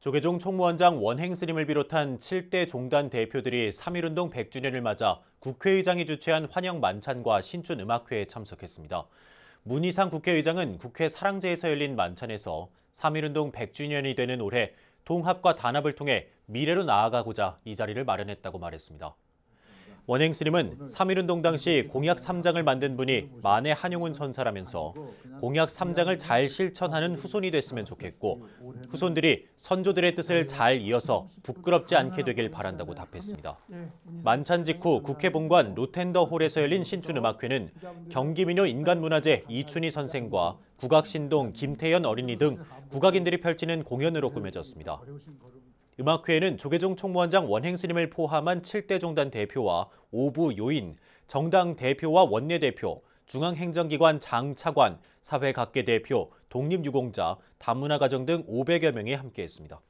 조계종 총무원장 원행스님을 비롯한 7대 종단 대표들이 3.1운동 100주년을 맞아 국회의장이 주최한 환영 만찬과 신춘음악회에 참석했습니다. 문희상 국회의장은 국회 사랑제에서 열린 만찬에서 3.1운동 100주년이 되는 올해 통합과 단합을 통해 미래로 나아가고자 이 자리를 마련했다고 말했습니다. 원행스님은 3.1운동 당시 공약 3장을 만든 분이 만해 한용운 선사라면서 공약 3장을 잘 실천하는 후손이 됐으면 좋겠고 후손들이 선조들의 뜻을 잘 이어서 부끄럽지 않게 되길 바란다고 답했습니다. 만찬 직후 국회 본관 로텐더 홀에서 열린 신춘음악회는 경기민요 인간문화재 이춘희 선생과 국악신동 김태연 어린이 등 국악인들이 펼치는 공연으로 꾸며졌습니다. 음악회에는 조계종 총무원장 원행스님을 포함한 7대 종단 대표와 5부 요인, 정당 대표와 원내대표, 중앙행정기관 장차관, 사회각계 대표, 독립유공자, 다문화가정 등 500여 명이 함께했습니다.